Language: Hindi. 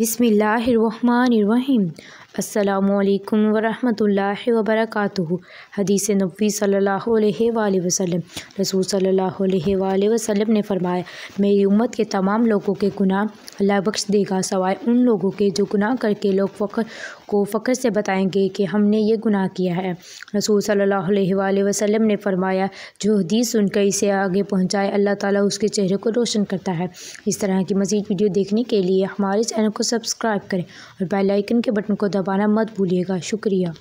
बिसमीम असलकम वरहि वबरक हदीस नबी सल्ला वसम रसूल सल्ला वसम ने फरमाया मेरी उम्मत के तमाम लोगों के गुनाह अल्लाह बख्श देगा सवाए उन लोगों के जो गुनाह करके लोग फ़ख्र को फ़ख्र से बताएंगे कि हमने ये गुनाह किया है रसूल सल्ला वसम ने फरमाया जो हदीस सुनकर इसे आगे पहुँचाए अल्लाह ताली उसके चेहरे को रोशन करता है इस तरह की मज़ीद वीडियो देखने के लिए हमारे चैनल को सब्सक्राइब करें और बेलाइकन के बटन को दबा दबाना मत भूलिएगा शुक्रिया